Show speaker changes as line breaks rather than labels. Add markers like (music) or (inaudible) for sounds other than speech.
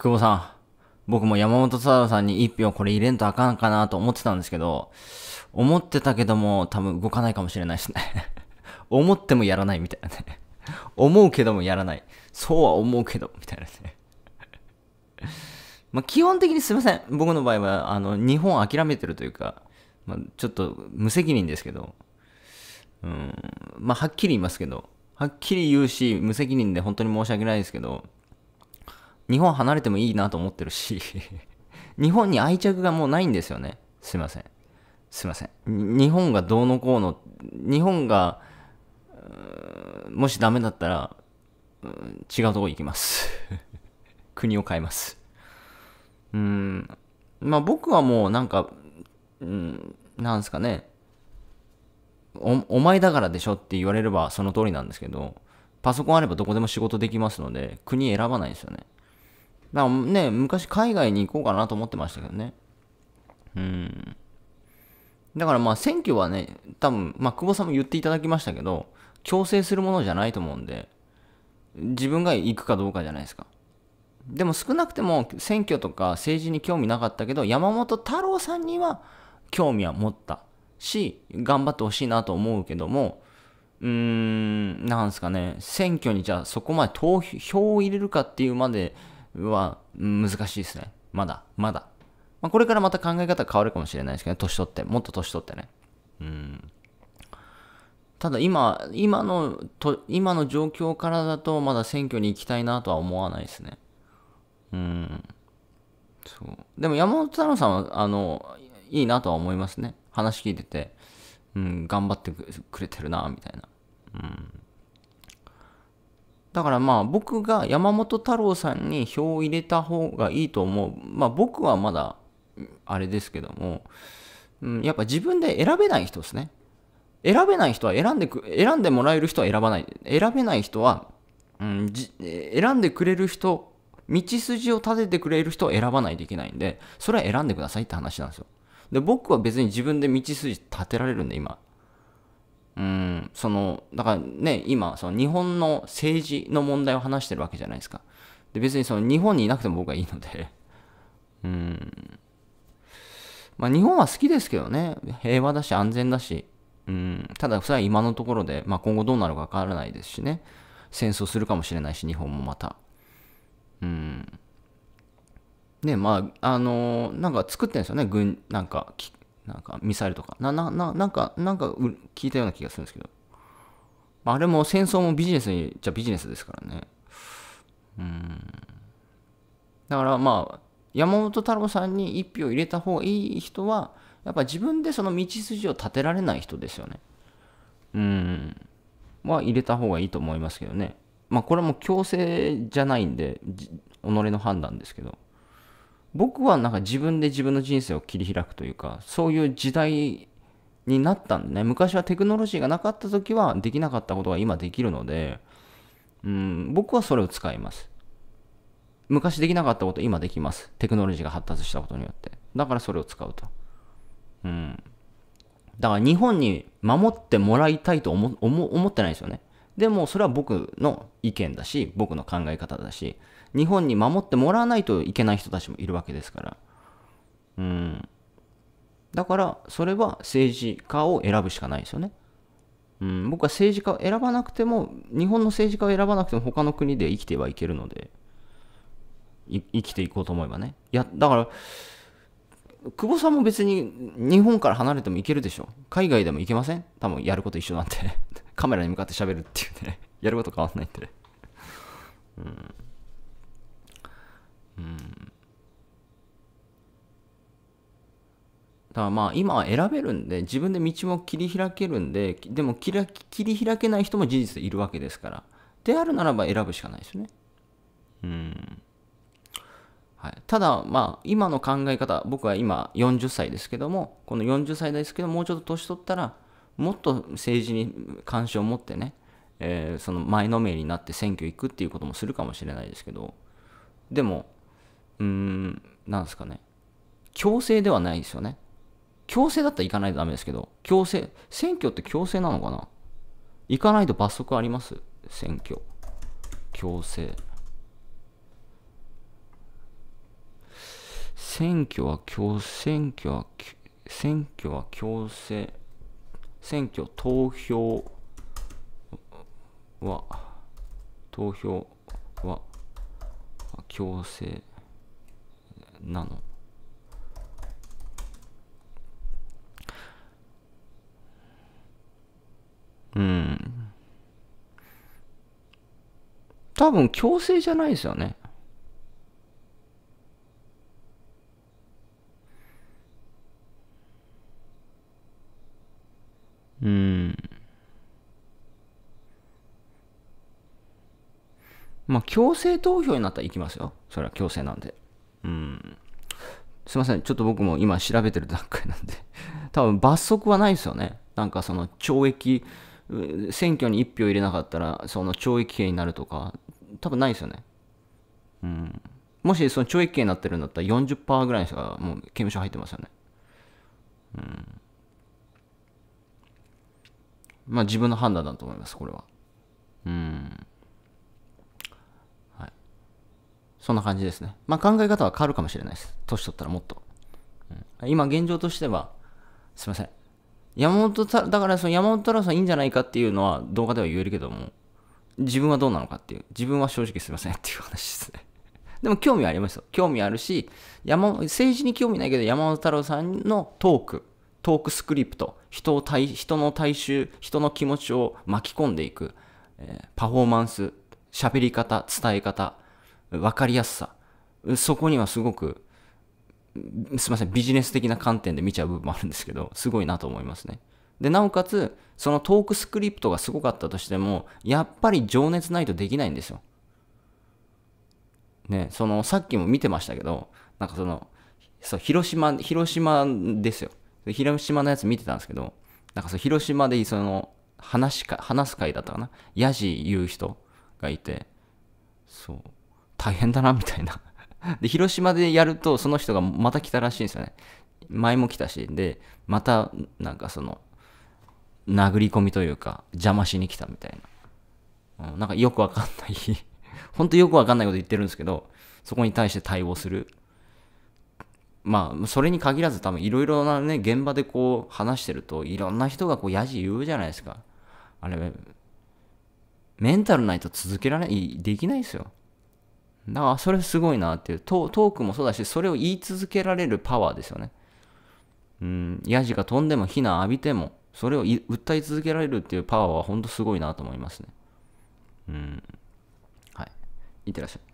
久保さん、僕も山本太さんに一票これ入れんとあかんかなと思ってたんですけど、思ってたけども多分動かないかもしれないですね (laughs) 思ってもやらないみたいなね思うけどもやらない。そうは思うけど、みたいなねまあ基本的にすいません。僕の場合は、あの、日本諦めてるというか、まあ、ちょっと無責任ですけど、うん、まあはっきり言いますけど、はっきり言うし、無責任で本当に申し訳ないですけど、日本離れてもいいなと思ってるし (laughs) 日本に愛着がもうないんですよね。すいません。すいません。日本がどうのこうの、日本が、もしダメだったら、違うとこ行きます。(laughs) 国を変えます。うん。まあ僕はもうなんか、うん、なんすかね。お、お前だからでしょって言われればその通りなんですけど、パソコンあればどこでも仕事できますので、国選ばないんですよね。だね、昔海外に行こうかなと思ってましたけどね。うん。だからまあ選挙はね、多分、まあ久保さんも言っていただきましたけど、強制するものじゃないと思うんで、自分が行くかどうかじゃないですか。でも少なくても選挙とか政治に興味なかったけど、山本太郎さんには興味は持ったし、頑張ってほしいなと思うけども、うーん、なんすかね、選挙にじゃあそこまで投票を入れるかっていうまで、は難しいですね。まだ、まだ。まあ、これからまた考え方変わるかもしれないですけど、ね、年取って、もっと年取ってね。うん。ただ今、今のと、今の状況からだと、まだ選挙に行きたいなとは思わないですね。うん。そう。でも山本太郎さんは、あの、いいなとは思いますね。話聞いてて、うん、頑張ってくれてるな、みたいな。うん。だからまあ僕が山本太郎さんに票を入れた方がいいと思う。まあ僕はまだあれですけども、うん、やっぱ自分で選べない人ですね。選べない人は選んでく、選んでもらえる人は選ばない。選べない人は、うん、じ選んでくれる人、道筋を立ててくれる人を選ばないといけないんで、それは選んでくださいって話なんですよ。で、僕は別に自分で道筋立てられるんで、今。うん、その、だからね、今、その日本の政治の問題を話してるわけじゃないですか。で、別にその日本にいなくても僕はいいのでうん。まあ日本は好きですけどね、平和だし安全だし、うん、ただそれは今のところで、まあ今後どうなるかわからないですしね、戦争するかもしれないし、日本もまた。うん。ね、まあ、あのー、なんか作ってるんですよね、軍、なんか、なんかミサイルとか。な、な、ななんか、なんか聞いたような気がするんですけど。あれも戦争もビジネスに、じゃビジネスですからね。うん。だからまあ、山本太郎さんに一票入れた方がいい人は、やっぱ自分でその道筋を立てられない人ですよね。うん。は入れた方がいいと思いますけどね。まあこれはもう強制じゃないんで、己の判断ですけど。僕はなんか自分で自分の人生を切り開くというか、そういう時代になったんでね、昔はテクノロジーがなかった時はできなかったことが今できるので、うん、僕はそれを使います。昔できなかったこと今できます。テクノロジーが発達したことによって。だからそれを使うと。うん。だから日本に守ってもらいたいと思思ってないですよね。でもそれは僕の意見だし、僕の考え方だし、日本に守ってもらわないといけない人たちもいるわけですから。うん。だから、それは政治家を選ぶしかないですよね。うん、僕は政治家を選ばなくても、日本の政治家を選ばなくても他の国で生きてはいけるので、生きていこうと思えばね。いや、だから、久保さんも別に日本から離れてもいけるでしょ。海外でも行けません多分やること一緒なんてカメラに向かって喋るっていうね (laughs) やること変わんないんでうん。うん。だからまあ今は選べるんで、自分で道も切り開けるんで、でも切り開けない人も事実いるわけですから。であるならば選ぶしかないですよね。うん。はい、ただ、まあ、今の考え方、僕は今40歳ですけども、この40歳ですけど、もうちょっと年取ったら、もっと政治に関心を持ってね、えー、その前のめりになって選挙行くっていうこともするかもしれないですけどでもうーんなんですかね強制ではないですよね強制だったら行かないとダメですけど強制選挙って強制なのかな行かないと罰則あります選挙強制選挙は強選挙は選挙は強制選挙投票は、投票は強制なのうん。多分強制じゃないですよね。まあ、強制投票になったら行きますよ。それは強制なんで。うん。すいません。ちょっと僕も今調べてる段階なんで。(laughs) 多分罰則はないですよね。なんかその懲役、選挙に1票入れなかったら、その懲役刑になるとか、多分ないですよね。うん。もしその懲役刑になってるんだったら40%ぐらいの人がもう刑務所入ってますよね。うん。まあ自分の判断だと思います、これは。そんな感じですね。まあ、考え方は変わるかもしれないです。年取ったらもっと。うん、今現状としては、すいません。山本んだからその山本太郎さんいいんじゃないかっていうのは動画では言えるけども、自分はどうなのかっていう、自分は正直すいませんっていう話ですね。(laughs) でも興味はありますよ。興味あるし、山、政治に興味ないけど山本太郎さんのトーク、トークスクリプト、人を対、人の大衆、人の気持ちを巻き込んでいく、えー、パフォーマンス、喋り方、伝え方、分かりやすさ、そこにはすごく、すいません、ビジネス的な観点で見ちゃう部分もあるんですけど、すごいなと思いますね。で、なおかつ、そのトークスクリプトがすごかったとしても、やっぱり情熱ないとできないんですよ。ね、その、さっきも見てましたけど、なんかその、そう広島、広島ですよ。広島のやつ見てたんですけど、なんかそ広島でその話か、話す会だったかな。ヤジ言う人がいて、そう。大変だな、みたいなで、広島でやると、その人がまた来たらしいんですよね。前も来たし、で、また、なんかその、殴り込みというか、邪魔しに来たみたいな。うん、なんかよくわかんないほんとよくわかんないこと言ってるんですけど、そこに対して対応する。まあ、それに限らず多分いろいろなね、現場でこう話してると、いろんな人がこう、やじ言うじゃないですか。あれ、メンタルないと続けられない、できないですよ。だからそれすごいなっていうトークもそうだしそれを言い続けられるパワーですよねうんヤジが飛んでも避難浴びてもそれを訴え続けられるっていうパワーは本当すごいなと思いますねうんはいいってらっしゃい